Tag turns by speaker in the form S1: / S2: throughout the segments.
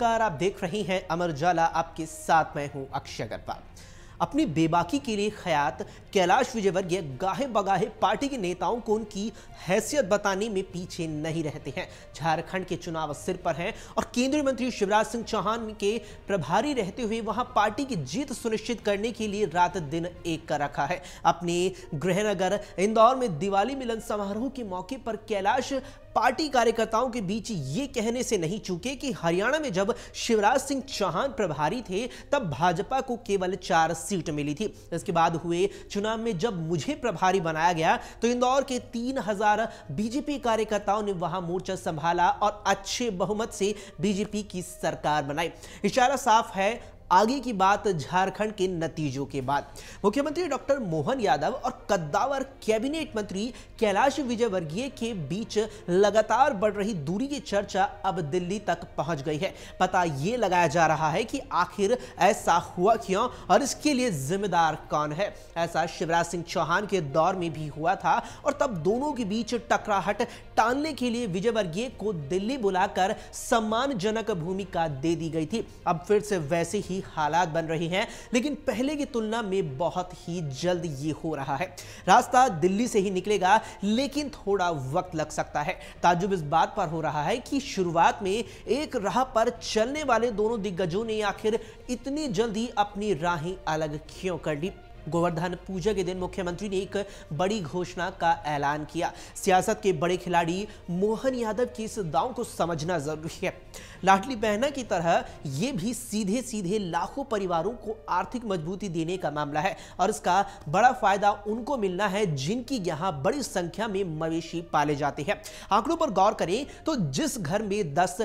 S1: नमस्कार आप देख रहे हैं अमर उजाला आपके साथ मैं हूं अक्षय अग्रवाल अपनी बेबाकी के लिए खयात कैलाश विजयवर्गीय गाहे बगाहे पार्टी के नेताओं को उनकी हैसियत बताने में पीछे नहीं रहते हैं झारखंड के चुनाव सिर पर हैं और केंद्रीय मंत्री शिवराज सिंह चौहान के प्रभारी रहते हुए वहां पार्टी की जीत सुनिश्चित करने के लिए रात दिन एक कर रखा है अपने गृहनगर इंदौर में दिवाली मिलन समारोह के मौके पर कैलाश पार्टी कार्यकर्ताओं के बीच ये कहने से नहीं चूके कि हरियाणा में जब शिवराज सिंह चौहान प्रभारी थे तब भाजपा को केवल चार सीट मिली थी इसके बाद हुए चुनाव में जब मुझे प्रभारी बनाया गया तो इंदौर के तीन हजार बीजेपी कार्यकर्ताओं ने वहां मोर्चा संभाला और अच्छे बहुमत से बीजेपी की सरकार बनाई इशारा साफ है आगे की बात झारखंड के नतीजों के बाद मुख्यमंत्री डॉक्टर मोहन यादव और कद्दावर कैबिनेट मंत्री कैलाश विजयवर्गीय के बीच लगातार बढ़ रही दूरी की चर्चा अब दिल्ली तक पहुंच गई है पता यह लगाया जा रहा है कि आखिर ऐसा हुआ क्यों और इसके लिए जिम्मेदार कौन है ऐसा शिवराज सिंह चौहान के दौर में भी हुआ था और तब दोनों के बीच टकराहट टालने के लिए विजयवर्गीय को दिल्ली बुलाकर सम्मानजनक भूमिका दे दी गई थी अब फिर से वैसे ही की हालात बन रही हैं लेकिन पहले की तुलना में बहुत ही जल्द ये हो रहा है रास्ता दिल्ली से ही निकलेगा लेकिन थोड़ा वक्त लग सकता है ताजुब इस बात पर हो रहा है कि शुरुआत में एक राह पर चलने वाले दोनों दिग्गजों ने आखिर इतनी जल्दी अपनी राहें अलग क्यों कर ली गोवर्धन पूजा के दिन मुख्यमंत्री ने एक बड़ी घोषणा का ऐलान किया सियासत के बड़े खिलाड़ी मोहन यादव की इस दांव को समझना जरूरी है लाडली बहना की तरह ये भी सीधे सीधे लाखों परिवारों को आर्थिक मजबूती देने का मामला है और इसका बड़ा फायदा उनको मिलना है जिनकी यहाँ बड़ी संख्या में मवेशी पाले जाते हैं आंकड़ों पर गौर करें तो जिस घर में दस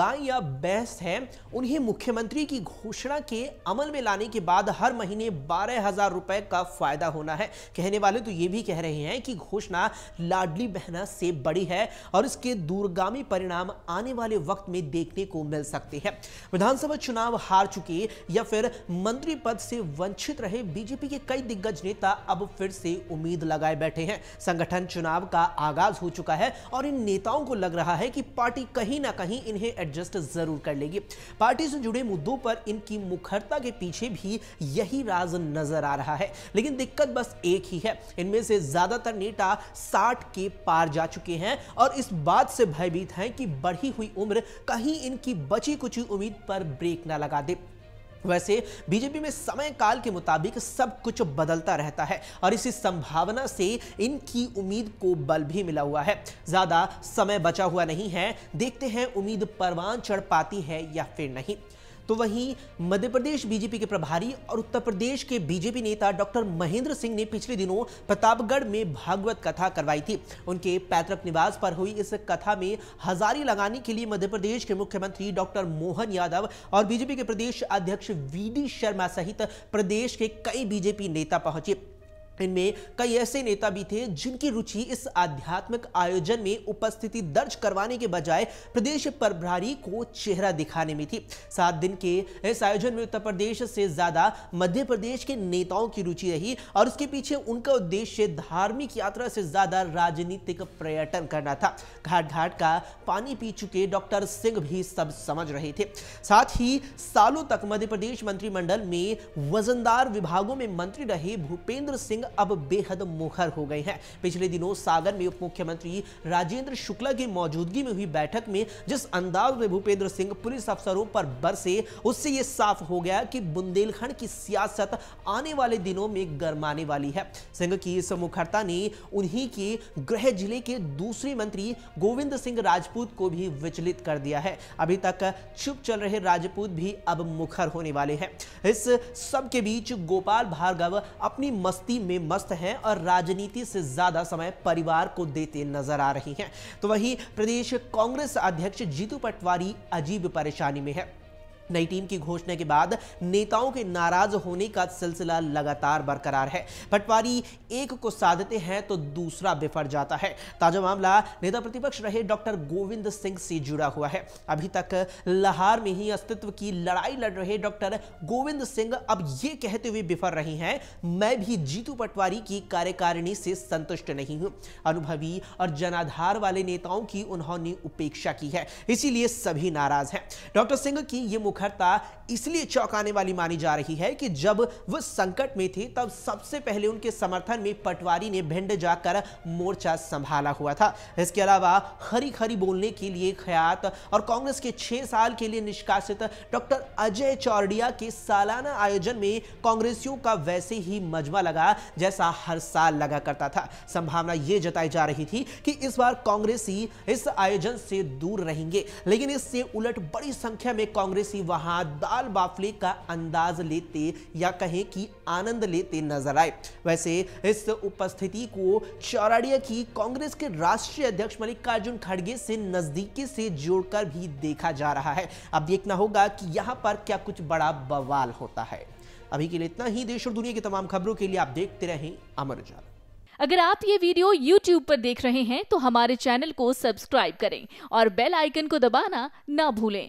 S1: गाय या बैंस है उन्हें मुख्यमंत्री की घोषणा के अमल में लाने के बाद हर महीने बारह हजार रुपए रुपए का फायदा होना है कहने वाले तो ये भी कह रहे हैं कि घोषणा लाडली बहना से बड़ी है और इसके दूरगामी परिणाम आने वाले वक्त में देखने को मिल सकते हैं विधानसभा चुनाव हार चुके या फिर मंत्री पद से वंचित रहे बीजेपी के कई दिग्गज नेता अब फिर से उम्मीद लगाए बैठे हैं संगठन चुनाव का आगाज हो चुका है और इन नेताओं को लग रहा है कि पार्टी कहीं ना कहीं इन्हें एडजस्ट जरूर कर लेगी पार्टी से जुड़े मुद्दों पर इनकी मुखरता के पीछे भी यही राज नजर आ रहा है है लेकिन दिक्कत बस एक ही है इनमें से ज्यादातर नेता साठ के पार जा चुके हैं और इस बात से भयभीत हैं कि बढ़ी हुई उम्र कहीं इनकी बची कुछ उम्मीद पर ब्रेक ना लगा दे वैसे बीजेपी में समय काल के मुताबिक सब कुछ बदलता रहता है और इसी संभावना से इनकी उम्मीद को बल भी मिला हुआ है ज्यादा समय बचा हुआ नहीं है देखते हैं उम्मीद परवान चढ़ पाती है या फिर नहीं तो वहीं मध्य प्रदेश बीजेपी के प्रभारी और उत्तर प्रदेश के बीजेपी नेता डॉक्टर महेंद्र सिंह ने पिछले दिनों प्रतापगढ़ में भागवत कथा करवाई थी उनके पैतृक निवास पर हुई इस कथा में हजारी लगाने के लिए मध्य प्रदेश के मुख्यमंत्री डॉक्टर मोहन यादव और बीजेपी के प्रदेश अध्यक्ष वी शर्मा सहित प्रदेश के कई बीजेपी नेता पहुंचे इनमें कई ऐसे नेता भी थे जिनकी रुचि इस आध्यात्मिक आयोजन में उपस्थिति दर्ज करवाने के बजाय प्रदेश प्रभारी को चेहरा दिखाने में थी सात दिन के इस आयोजन में उत्तर प्रदेश से ज्यादा मध्य प्रदेश के नेताओं की रुचि रही और उसके पीछे उनका उद्देश्य धार्मिक यात्रा से ज्यादा राजनीतिक पर्यटन करना था घाट घाट का पानी पी चुके डॉक्टर सिंह भी सब समझ रहे थे साथ ही सालों तक मध्य प्रदेश मंत्रिमंडल में वजनदार विभागों में मंत्री रहे भूपेंद्र सिंह अब बेहद मुखर हो गए हैं पिछले दिनों सागर में उप मुख्यमंत्री राजेंद्र शुक्ला की मौजूदगी में हुई बैठक में जिस अंदाज में भूपेंद्र सिंह पुलिस अफसरों पर बरसे उससे यह साफ हो गया कि बुंदेलखंड की सियासत आने वाले दिनों में गर्माने वाली है सिंह की इस मुखरता ने उन्हीं के गृह जिले के दूसरे मंत्री गोविंद सिंह राजपूत को भी विचलित कर दिया है अभी तक चुप चल रहे राजपूत भी अब मुखर होने वाले हैं इस सब के बीच गोपाल भार्गव अपनी मस्ती में मस्त हैं और राजनीति से ज्यादा समय परिवार को देते नजर आ रही हैं तो वहीं प्रदेश कांग्रेस अध्यक्ष जीतू पटवारी अजीब परेशानी में है टीम की घोषणा के बाद नेताओं के नाराज होने का सिलसिला लगातार बरकरार है पटवारी एक को साधते हैं तो दूसरा बिफर जाता है ताजा मामला नेता प्रतिपक्ष रहे डॉक्टर गोविंद सिंह से जुड़ा हुआ है अभी तक लाहौर में ही अस्तित्व की लड़ाई लड़ रहे डॉक्टर गोविंद सिंह अब ये कहते हुए बिफर रहे हैं मैं भी जीतू पटवारी की कार्यकारिणी से संतुष्ट नहीं हूं अनुभवी और जनाधार वाले नेताओं की उन्होंने उपेक्षा की है इसीलिए सभी नाराज हैं डॉक्टर सिंह की ये मुख मुखरता इसलिए चौंकाने वाली मानी जा रही है कि जब वो संकट में थे तब सबसे पहले उनके समर्थन में पटवारी ने भिंड जाकर मोर्चा संभाला हुआ था इसके अलावा खरी खरी बोलने के लिए ख्यात और कांग्रेस के छह साल के लिए निष्कासित डॉक्टर अजय चौरडिया के सालाना आयोजन में कांग्रेसियों का वैसे ही मजमा लगा जैसा हर साल लगा करता था संभावना यह जताई जा रही थी कि इस बार कांग्रेसी इस आयोजन से दूर रहेंगे लेकिन इससे उलट बड़ी संख्या में कांग्रेसी वहां दाल बाफली का अंदाज लेते या कहें कि आनंद लेते नजर आए वैसे इस उपस्थिति को चौराड़िया की कांग्रेस के राष्ट्रीय अध्यक्ष मल्लिकार्जुन खड़गे से नजदीकी से जोड़कर भी देखा जा रहा है अब देखना होगा कि यहाँ पर क्या कुछ बड़ा बवाल होता है अभी के लिए इतना ही देश और दुनिया की तमाम खबरों के लिए आप देखते रहें अमर उजाला अगर आप ये वीडियो YouTube पर देख रहे हैं तो हमारे चैनल को सब्सक्राइब करें और बेल आइकन को दबाना ना भूलें